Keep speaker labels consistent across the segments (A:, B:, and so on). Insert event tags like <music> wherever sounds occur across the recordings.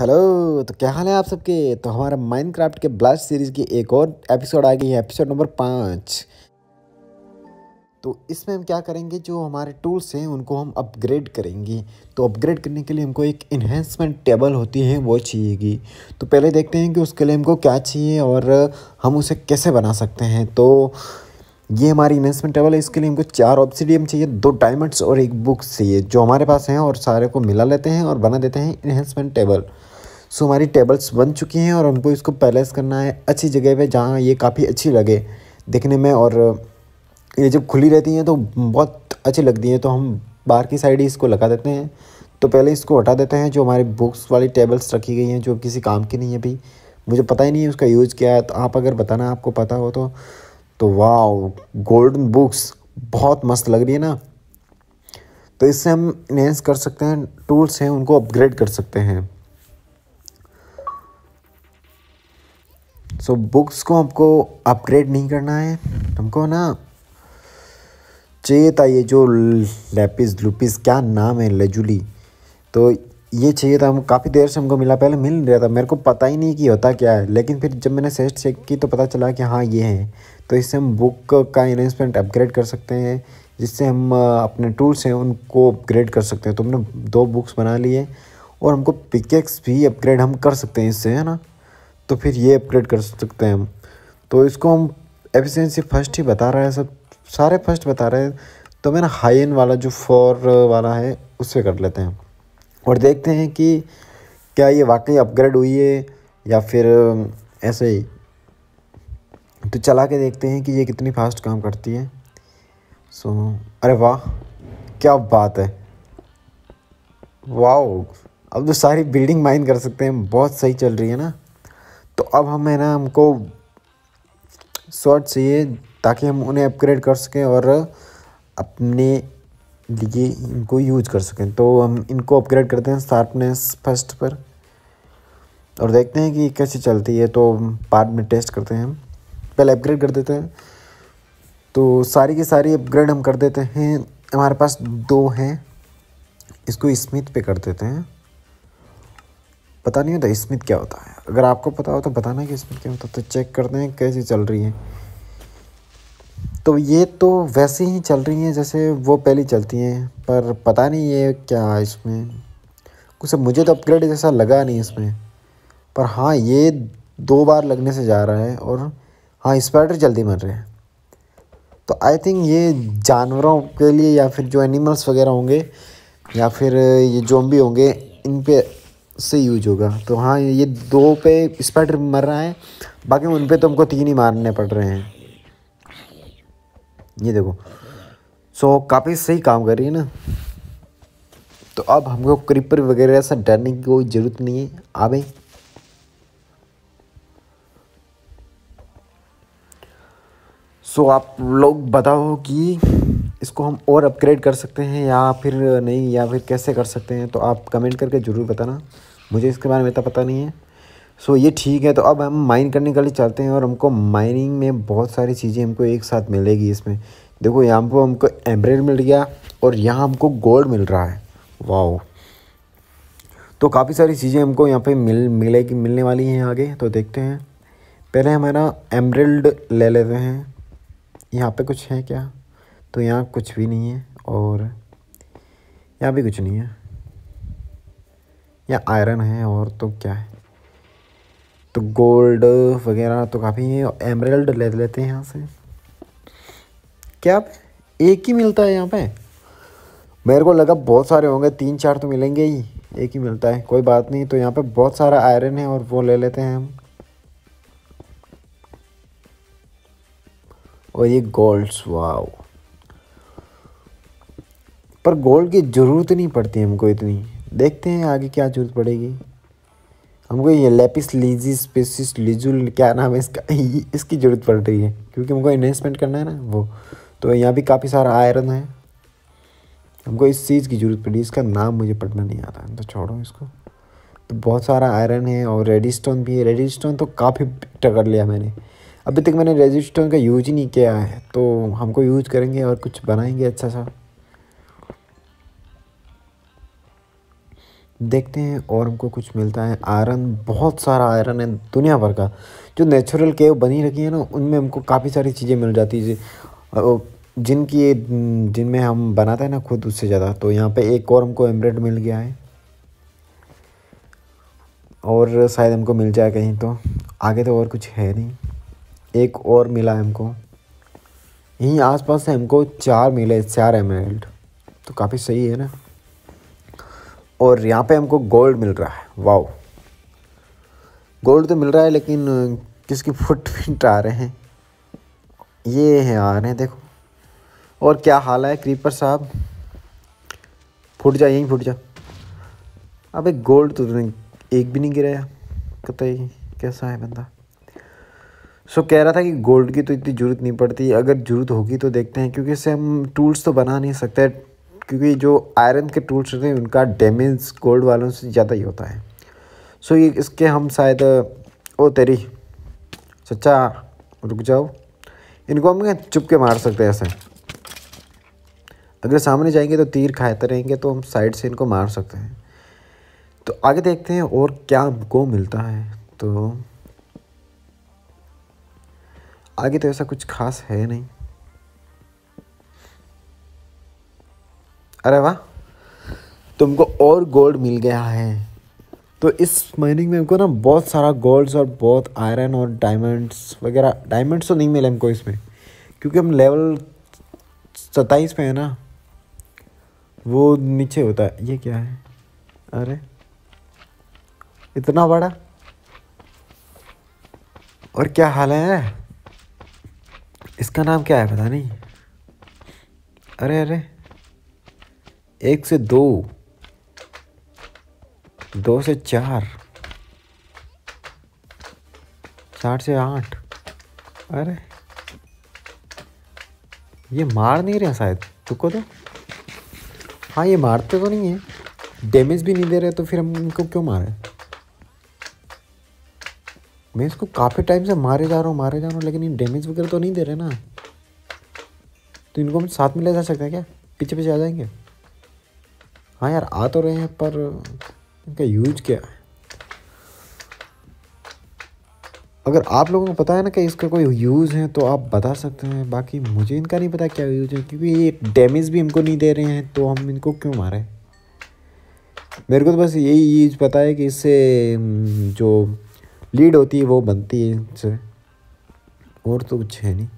A: hello तो क्या हाल है आप सबके तो हमारा माइनक्राफ्ट के ब्लास्ट सीरीज़ की एक और एपिसोड आ गई है एपिसोड नंबर पाँच तो इसमें हम क्या करेंगे जो हमारे टूल्स हैं उनको हम अपग्रेड करेंगे तो अपग्रेड करने के लिए हमको एक इन्हेंसमेंट टेबल होती है वो चाहिएगी तो पहले देखते हैं कि उसके लिए हमको क्या चाहिए और हम उसे कैसे बना सकते हैं तो ये हमारी इन्वेस्टमेंट टेबल है इसके लिए हमको चार ऑब्सिडियम चाहिए दो डायमंड्स और एक बुक चाहिए जो हमारे पास हैं और सारे को मिला लेते हैं और बना देते हैं इन्हेंसमेंट टेबल सो हमारी टेबल्स बन चुकी हैं और हमको इसको पैलेस करना है अच्छी जगह पे जहाँ ये काफ़ी अच्छी लगे देखने में और ये जब खुली रहती हैं तो बहुत अच्छी लगती हैं तो हम बाहर की साइड ही इसको लगा देते हैं तो पहले इसको हटा देते हैं जो हमारे बुक्स वाली टेबल्स रखी गई हैं जो किसी काम की नहीं है अभी मुझे पता ही नहीं है उसका यूज़ क्या है तो आप अगर बताना आपको पता हो तो तो वाह गोल्डन बुक्स बहुत मस्त लग रही है ना तो इससे हम इन्हेंस कर सकते हैं टूल्स हैं उनको अपग्रेड कर सकते हैं सो so, बुक्स को हमको अपग्रेड नहीं करना है हमको ना चाहिए था ये जो लेपिस लुपिस क्या नाम है लजुली तो ये चाहिए था हम काफ़ी देर से हमको मिला पहले मिल नहीं रहा था मेरे को पता ही नहीं कि होता क्या है लेकिन फिर जब मैंने सेस्ट चेक की तो पता चला कि हाँ ये है तो इससे हम बुक का अरेंजमेंट अपग्रेड कर सकते हैं जिससे हम अपने टूल्स हैं उनको अपग्रेड कर सकते हैं तो हमने दो बुक्स बना लिए और हमको पिकेक्स भी अपग्रेड हम कर सकते हैं इससे है ना तो फिर ये अपग्रेड कर सकते हैं हम तो इसको हम एफिशिएंसी फर्स्ट ही बता रहे हैं सब सारे फर्स्ट बता रहे हैं तो मैं ना हाई एंड वाला जो फोर uh, वाला है उससे कर लेते हैं और देखते हैं कि क्या ये वाकई अपग्रेड हुई है या फिर um, ऐसे ही तो चला के देखते हैं कि ये कितनी फास्ट काम करती है सो so, अरे वाह क्या बात है वाओ अब तो सारी बिल्डिंग माइन कर सकते हैं बहुत सही चल रही है ना अब हमें ना हमको शॉर्ट चाहिए ताकि हम उन्हें अपग्रेड कर सकें और अपने लिए इनको यूज कर सकें तो हम इनको अपग्रेड करते हैं शार्पनेस फर्स्ट पर और देखते हैं कि कैसे चलती है तो बाद में टेस्ट करते हैं हम पहले अपग्रेड कर देते हैं तो सारी की सारी अपग्रेड हम कर देते हैं हमारे पास दो हैं इसको स्मिथ पे कर देते हैं पता नहीं होता स्मिथ क्या होता है अगर आपको पता हो तो बताना कि स्मिथ क्या होता है तो चेक करते हैं कैसी चल रही है तो ये तो वैसे ही चल रही हैं जैसे वो पहले चलती हैं पर पता नहीं ये क्या है इसमें कुछ मुझे तो अपग्रेड जैसा लगा नहीं इसमें पर हाँ ये दो बार लगने से जा रहा है और हाँ स्पाइडर जल्दी मर रहे हैं तो आई थिंक ये जानवरों के लिए या फिर जो एनिमल्स वगैरह होंगे या फिर ये जोम्बी होंगे इन पे से यूज होगा तो हाँ ये दो पे स्पाइडर मर रहा है बाकी उन पे तो हमको तीन ही मारने पड़ रहे हैं ये देखो सो काफ़ी सही काम कर रही है ना तो अब हमको क्रिपर वगैरह से डरने की कोई ज़रूरत नहीं है आ भाई सो आप लोग बताओ कि इसको हम और अपग्रेड कर सकते हैं या फिर नहीं या फिर कैसे कर सकते हैं तो आप कमेंट करके ज़रूर बताना मुझे इसके बारे में इतना पता नहीं है सो so, ये ठीक है तो अब हम माइन करने के लिए चलते हैं और हमको माइनिंग में बहुत सारी चीज़ें हमको एक साथ मिलेगी इसमें देखो यहाँ पर हमको एम्ब्रेड मिल गया और यहाँ हमको गोल्ड मिल रहा है वाह तो काफ़ी सारी चीज़ें हमको यहाँ पे मिल मिलेगी मिलने वाली हैं आगे तो देखते हैं पहले हमारा एम्ब्रेल्ड ले लेते हैं यहाँ पे कुछ है क्या तो यहाँ कुछ भी नहीं है और यहाँ भी कुछ नहीं है या आयरन है और तो क्या है तो गोल्ड वगैरह तो काफ़ी है एमरल्ड ले लेते हैं यहाँ से क्या एक ही मिलता है यहाँ पे मेरे को लगा बहुत सारे होंगे तीन चार तो मिलेंगे ही एक ही मिलता है कोई बात नहीं तो यहाँ पे बहुत सारा आयरन है और वो ले लेते हैं हम और ये गोल्ड वाओ पर गोल्ड की ज़रूरत नहीं पड़ती हमको इतनी देखते हैं आगे क्या जरूरत पड़ेगी हमको ये लेपिस लीजी स्पेसिस लिजुल क्या नाम है इसका <laughs> इसकी ज़रूरत पड़ रही है क्योंकि हमको इन्वेस्टमेंट करना है ना वो तो यहाँ भी काफ़ी सारा आयरन है हमको इस चीज़ की ज़रूरत पड़ी इसका नाम मुझे पढ़ना नहीं आ रहा है तो छोड़ो इसको तो बहुत सारा आयरन है और रेडी स्टोन भी है रेडी स्टोन तो काफ़ी टकर लिया मैंने अभी तक मैंने रेडी स्टोन का यूज ही नहीं किया है तो हमको यूज करेंगे और कुछ बनाएंगे अच्छा सा देखते हैं और हमको कुछ मिलता है आयरन बहुत सारा आयरन है दुनिया भर का जो नेचुरल केव बनी रखी है ना उनमें हमको काफ़ी सारी चीज़ें मिल जाती है जिनकी जिनमें हम बनाते हैं ना खुद उससे ज़्यादा तो यहाँ पे एक और हमको एम्ब्रेड मिल गया है और शायद हमको मिल जाए कहीं तो आगे तो और कुछ है नहीं एक और मिला है हमको यहीं आसपास से हमको चार मिले चार एमरेल्ड तो काफ़ी सही है ना और यहाँ पे हमको गोल्ड मिल रहा है वाओ गोल्ड तो मिल रहा है लेकिन किसकी फुटप्रिंट <laughs> आ रहे हैं ये हैं आ रहे हैं देखो और क्या हाल है क्रीपर साहब फुट जा यहीं फुट जा अबे गोल्ड तो एक भी नहीं गिराया कतई कैसा है बंदा सो कह रहा था कि गोल्ड की तो इतनी ज़रूरत नहीं पड़ती अगर ज़रूरत होगी तो देखते हैं क्योंकि इससे हम टूल्स तो बना नहीं सकते क्योंकि जो आयरन के टूल्स होते हैं उनका डैमेज गोल्ड वालों से ज़्यादा ही होता है सो ये इसके हम शायद ओ तेरी सच्चा रुक जाओ इनको हम चुप के मार सकते हैं ऐसे अगर सामने जाएंगे तो तीर खाते रहेंगे तो हम साइड से इनको मार सकते हैं तो आगे देखते हैं और क्या हमको मिलता है तो आगे तो ऐसा कुछ खास है नहीं अरे वाह तुमको और गोल्ड मिल गया है तो इस माइनिंग में हमको ना बहुत सारा गोल्ड्स और बहुत आयरन और डायमंड्स वगैरह डायमंड्स तो नहीं मिले हमको इसमें क्योंकि हम लेवल सत्ताईस पे है ना वो नीचे होता है ये क्या है अरे इतना बड़ा और क्या हाल है इसका नाम क्या है पता नहीं अरे अरे एक से दो दो से चार चार से आठ अरे ये मार नहीं रहे शायद तुको तो हाँ ये मारते तो नहीं है डैमेज भी नहीं दे रहे तो फिर हम इनको क्यों मारे मैं इसको काफ़ी टाइम से मारे जा रहा हूँ मारे जा रहा हूँ लेकिन ये डैमेज वगैरह तो नहीं दे रहे ना तो इनको हम साथ में ले जा सकते हैं क्या पीछे पीछे आ जाएंगे हाँ यार आ तो रहे हैं पर इनका यूज क्या है अगर आप लोगों को पता है ना कि इसका कोई यूज़ है तो आप बता सकते हैं बाकी मुझे इनका नहीं पता क्या यूज़ है क्योंकि ये डैमेज भी हमको नहीं दे रहे हैं तो हम इनको क्यों मारें मेरे को तो बस यही यूज पता है कि इससे जो लीड होती है वो बनती है इनसे और तो कुछ है नहीं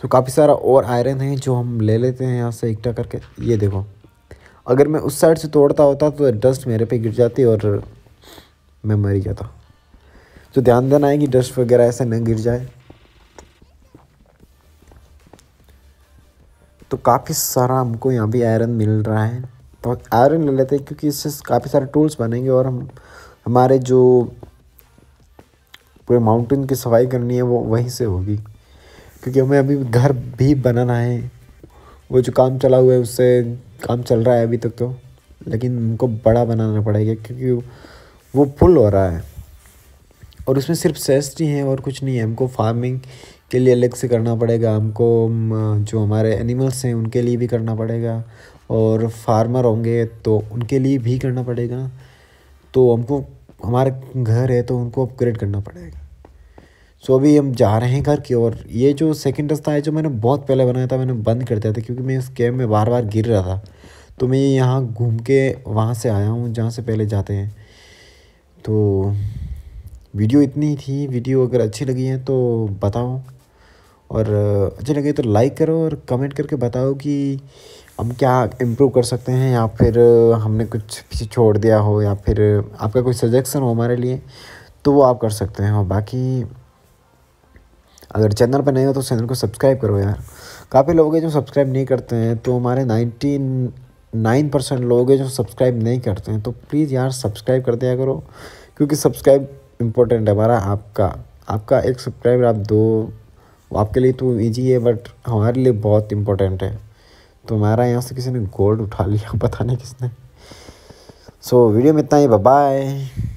A: तो काफ़ी सारा और आयरन है जो हम ले लेते हैं यहाँ से इकट्ठा करके ये देखो अगर मैं उस साइड से तोड़ता होता तो डस्ट मेरे पे गिर जाती और मैं मर जाता तो ध्यान देना है कि डस्ट वगैरह ऐसे न गिर जाए तो काफ़ी सारा हमको यहाँ भी आयरन मिल रहा है तो आयरन ले लेते हैं क्योंकि इससे काफ़ी सारे टूल्स बनेंगे और हम हमारे जो पूरे माउंटेन की सफाई करनी है वो वहीं से होगी क्योंकि हमें अभी घर भी बनाना है वो जो काम चला हुआ है उससे काम चल रहा है अभी तक तो लेकिन उनको बड़ा बनाना पड़ेगा क्योंकि वो फुल हो रहा है और उसमें सिर्फ सेस्ट ही है और कुछ नहीं है हमको फार्मिंग के लिए अलग से करना पड़ेगा हमको जो हमारे एनिमल्स हैं उनके लिए भी करना पड़ेगा और फार्मर होंगे तो उनके लिए भी करना पड़ेगा तो हमको हमारा घर है तो उनको अपग्रेड करना पड़ेगा सो अभी हम जा रहे हैं घर की और ये जो सेकंड रास्ता है जो मैंने बहुत पहले बनाया था मैंने बंद कर दिया था क्योंकि मैं इस कैब में बार बार गिर रहा था तो मैं यहाँ घूम के वहाँ से आया हूँ जहाँ से पहले जाते हैं तो वीडियो इतनी थी वीडियो अगर अच्छी लगी है तो बताओ और अच्छी लगे तो लाइक करो और कमेंट करके बताओ कि हम क्या इम्प्रूव कर सकते हैं या फिर हमने कुछ पीछे छोड़ दिया हो या फिर आपका कोई सजेशन हो हमारे लिए तो वो आप कर सकते हैं और बाकी अगर चैनल पर नए हो तो चैनल को सब्सक्राइब करो यार काफ़ी लोग हैं जो सब्सक्राइब नहीं करते हैं तो हमारे नाइन्टी नाइन परसेंट लोग हैं जो सब्सक्राइब नहीं करते हैं तो प्लीज़ यार सब्सक्राइब कर दिया करो क्योंकि सब्सक्राइब इम्पोर्टेंट है हमारा आपका आपका एक सब्सक्राइबर आप दो आपके लिए तो ईजी है बट हमारे लिए बहुत इम्पोर्टेंट है तो हमारा यहाँ से किसी ने गोल्ड उठा लिया पता नहीं किसने सो so, वीडियो में इतना ही बाय